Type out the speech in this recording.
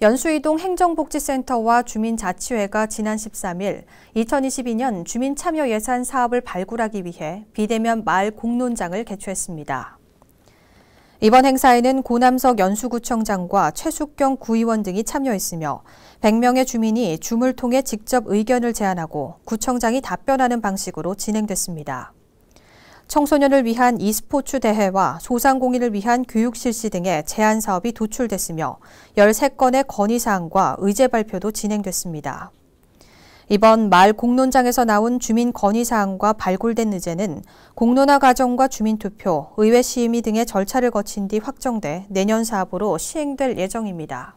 연수이동 행정복지센터와 주민자치회가 지난 13일 2022년 주민참여 예산 사업을 발굴하기 위해 비대면 마을 공론장을 개최했습니다. 이번 행사에는 고남석 연수구청장과 최숙경 구의원 등이 참여했으며 100명의 주민이 줌을 통해 직접 의견을 제안하고 구청장이 답변하는 방식으로 진행됐습니다. 청소년을 위한 e스포츠 대회와 소상공인을 위한 교육 실시 등의 제안 사업이 도출됐으며 13건의 건의사항과 의제 발표도 진행됐습니다. 이번 말 공론장에서 나온 주민 건의사항과 발굴된 의제는 공론화 과정과 주민투표, 의회 시임위 등의 절차를 거친 뒤 확정돼 내년 사업으로 시행될 예정입니다.